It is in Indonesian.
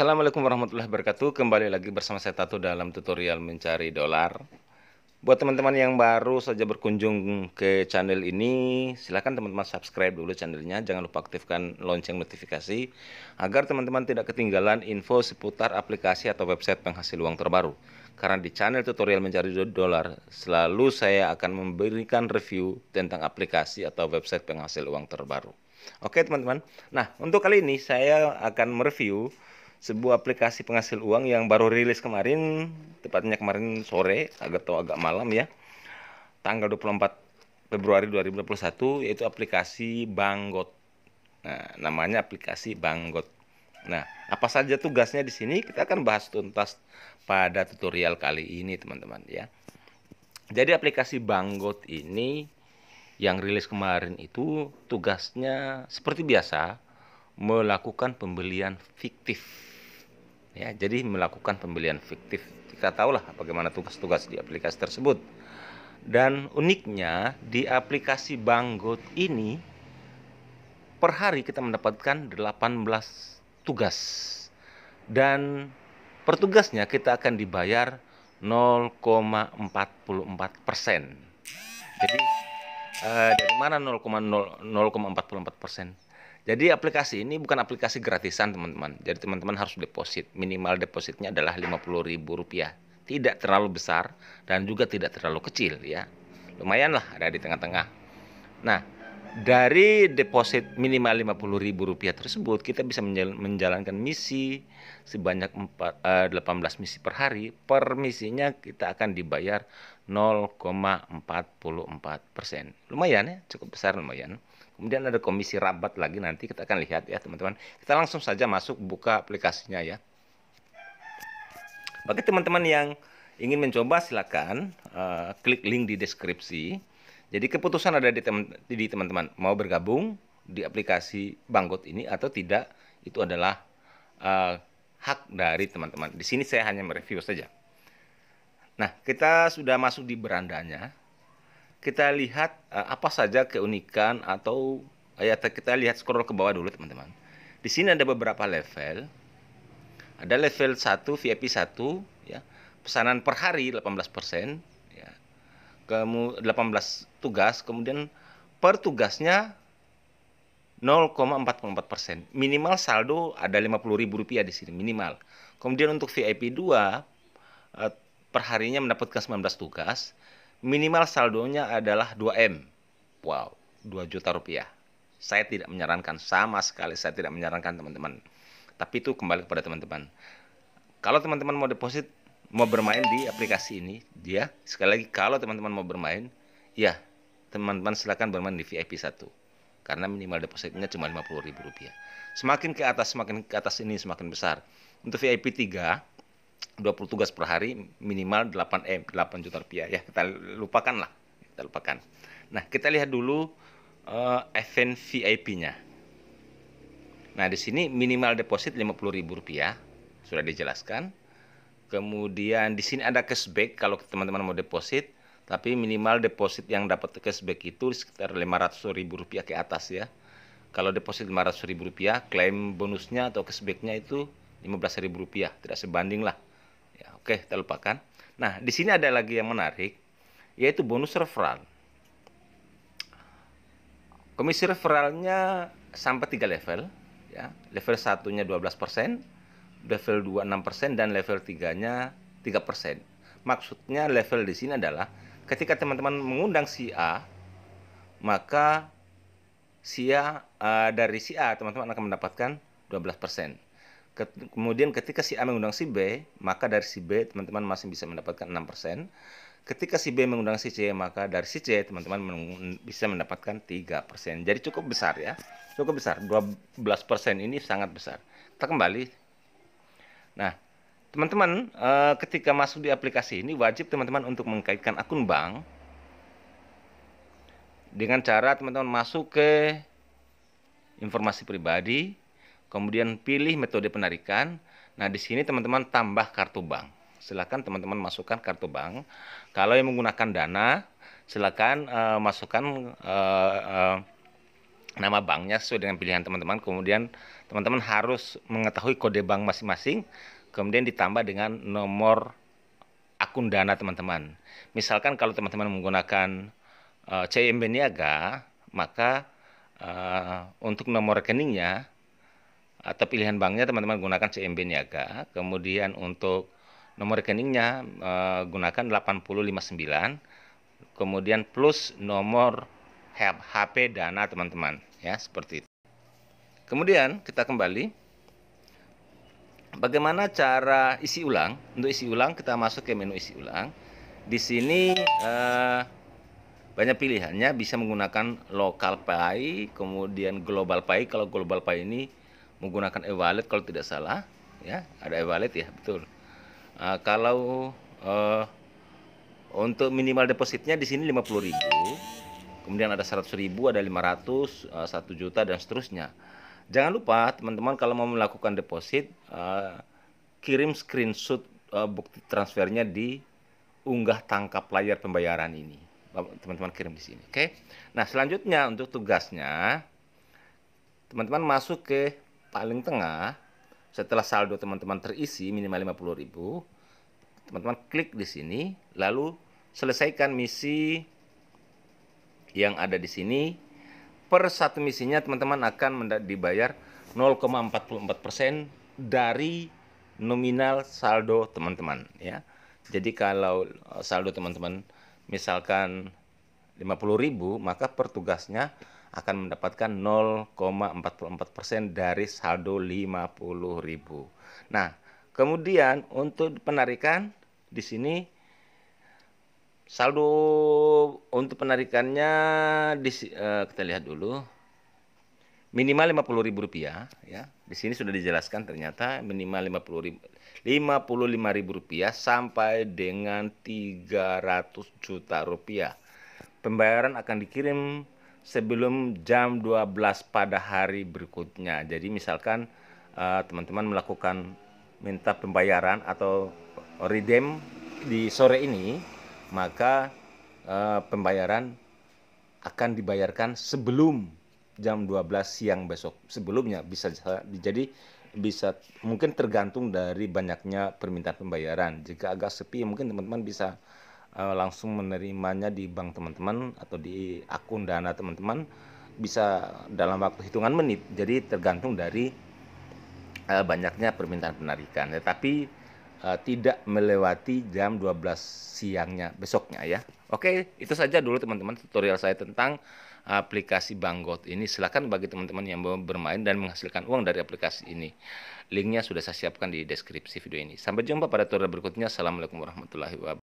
Assalamualaikum warahmatullahi wabarakatuh. Kembali lagi bersama saya Tato dalam tutorial mencari dolar. Buat teman-teman yang baru saja berkunjung ke channel ini, silahkan teman-teman subscribe dulu channelnya. Jangan lupa aktifkan lonceng notifikasi agar teman-teman tidak ketinggalan info seputar aplikasi atau website penghasil uang terbaru. Karena di channel tutorial mencari dolar, selalu saya akan memberikan review tentang aplikasi atau website penghasil uang terbaru. Oke teman-teman, nah untuk kali ini saya akan mereview sebuah aplikasi penghasil uang yang baru rilis kemarin, tepatnya kemarin sore, agak atau agak malam ya. Tanggal 24 Februari 2021 yaitu aplikasi Banggot. Nah, namanya aplikasi Banggot. Nah, apa saja tugasnya di sini kita akan bahas tuntas pada tutorial kali ini, teman-teman ya. Jadi aplikasi Banggot ini yang rilis kemarin itu tugasnya seperti biasa melakukan pembelian fiktif ya jadi melakukan pembelian fiktif kita tahulah bagaimana tugas-tugas di aplikasi tersebut dan uniknya di aplikasi Banggood ini per hari kita mendapatkan 18 tugas dan pertugasnya kita akan dibayar 0,44 persen jadi eh, dari mana 0,44 persen jadi aplikasi ini bukan aplikasi gratisan teman-teman. Jadi teman-teman harus deposit. Minimal depositnya adalah Rp50.000. Tidak terlalu besar dan juga tidak terlalu kecil ya. Lumayan lah ada di tengah-tengah. Nah, dari deposit minimal Rp50.000 tersebut kita bisa menjalankan misi sebanyak 4, 18 eh, misi per hari. Per misinya kita akan dibayar 0,44%. Lumayan ya, cukup besar lumayan. Kemudian ada komisi rabat lagi nanti kita akan lihat ya teman-teman. Kita langsung saja masuk buka aplikasinya ya. Bagi teman-teman yang ingin mencoba silakan uh, klik link di deskripsi jadi keputusan ada di teman-teman mau bergabung di aplikasi Banggood ini atau tidak itu adalah uh, hak dari teman-teman. Di sini saya hanya mereview saja. Nah, kita sudah masuk di berandanya. Kita lihat uh, apa saja keunikan atau eh, ya kita lihat scroll ke bawah dulu teman-teman. Di sini ada beberapa level. Ada level 1 VIP 1 ya. Pesanan per hari 18%, kamu 18 tugas kemudian per tugasnya 0,44 persen. Minimal saldo ada 50.000 rupiah di sini minimal. Kemudian untuk VIP 2 eh, perharinya mendapatkan 19 tugas, minimal saldonya adalah 2M. Wow, 2 juta rupiah. Saya tidak menyarankan sama sekali saya tidak menyarankan teman-teman. Tapi itu kembali kepada teman-teman. Kalau teman-teman mau deposit mau bermain di aplikasi ini dia sekali lagi kalau teman-teman mau bermain ya teman-teman silahkan bermain di VIP 1 karena minimal depositnya cuma Rp50.000 semakin ke atas semakin ke atas ini semakin besar untuk VIP 3 20 tugas per hari minimal 8 eh, 8 juta rupiah ya kita lupakan lah kita lupakan nah kita lihat dulu uh, event VIP-nya nah di sini minimal deposit Rp50.000 sudah dijelaskan Kemudian di sini ada cashback kalau teman-teman mau deposit, tapi minimal deposit yang dapat cashback itu sekitar ribu rupiah ke atas ya. Kalau deposit ribu rupiah, klaim bonusnya atau cashbacknya itu ribu rupiah, tidak sebanding lah. Ya, oke, kita lupakan. Nah, di sini ada lagi yang menarik, yaitu bonus referral. Komisi referralnya sampai tiga level, ya. Level satunya 12%, level 26% dan level 3-nya 3%. Maksudnya level di sini adalah ketika teman-teman mengundang si A, maka si A uh, dari si A teman-teman akan mendapatkan 12%. Ket kemudian ketika si A mengundang si B, maka dari si B teman-teman masih bisa mendapatkan 6%. Ketika si B mengundang si C, maka dari si C teman-teman bisa mendapatkan 3%. Jadi cukup besar ya. Cukup besar. 12% ini sangat besar. Kita kembali Nah, teman-teman, eh, ketika masuk di aplikasi ini wajib teman-teman untuk mengkaitkan akun bank dengan cara teman-teman masuk ke informasi pribadi, kemudian pilih metode penarikan. Nah, di sini teman-teman tambah kartu bank. Silakan teman-teman masukkan kartu bank. Kalau yang menggunakan Dana, silakan uh, masukkan uh, uh, nama banknya sesuai dengan pilihan teman-teman. Kemudian teman-teman harus mengetahui kode bank masing-masing, kemudian ditambah dengan nomor akun dana teman-teman. Misalkan kalau teman-teman menggunakan uh, eh, CIMB Niaga, maka uh, untuk nomor rekeningnya atau pilihan banknya teman-teman gunakan CIMB Niaga, kemudian untuk nomor rekeningnya uh, gunakan 859, kemudian plus nomor HP Dana teman-teman, ya seperti itu. Kemudian kita kembali. Bagaimana cara isi ulang? Untuk isi ulang kita masuk ke menu isi ulang. Di sini eh, banyak pilihannya bisa menggunakan local pay, kemudian global pay. Kalau global pay ini menggunakan e-wallet kalau tidak salah, ya ada e-wallet ya betul. Eh, kalau eh, untuk minimal depositnya di sini 50.000. Kemudian ada 100.000, ada 500, 1 eh, juta dan seterusnya. Jangan lupa teman-teman kalau mau melakukan deposit uh, kirim screenshot uh, bukti transfernya di unggah tangkap layar pembayaran ini. Teman-teman kirim di sini, oke? Okay? Nah, selanjutnya untuk tugasnya teman-teman masuk ke paling tengah setelah saldo teman-teman terisi minimal 50.000, teman-teman klik di sini lalu selesaikan misi yang ada di sini per satu misinya teman-teman akan dibayar 0,44 dari nominal saldo teman-teman ya. Jadi kalau eh, saldo teman-teman misalkan 50.000 maka pertugasnya akan mendapatkan 0,44% dari saldo 50.000. Nah, kemudian untuk penarikan di sini Saldo untuk penarikannya di, uh, kita lihat dulu. Minimal lima puluh ribu rupiah ya. Di sini sudah dijelaskan ternyata minimal lima lima puluh ribu rupiah sampai dengan tiga ratus juta rupiah. Pembayaran akan dikirim sebelum jam dua belas pada hari berikutnya. Jadi misalkan eh, teman-teman uh, melakukan minta pembayaran atau redeem di sore ini maka e, pembayaran akan dibayarkan sebelum jam 12 siang besok. Sebelumnya bisa jadi bisa mungkin tergantung dari banyaknya permintaan pembayaran. Jika agak sepi mungkin teman-teman bisa e, langsung menerimanya di bank teman-teman atau di akun dana teman-teman bisa dalam waktu hitungan menit. Jadi tergantung dari eh, banyaknya permintaan penarikan. Tetapi uh, tidak melewati jam 12 siangnya besoknya ya. Oke, itu saja dulu teman-teman tutorial saya tentang aplikasi Banggot ini. Silahkan bagi teman-teman yang mau bermain dan menghasilkan uang dari aplikasi ini. Linknya sudah saya siapkan di deskripsi video ini. Sampai jumpa pada tutorial berikutnya. Assalamualaikum warahmatullahi wabarakatuh.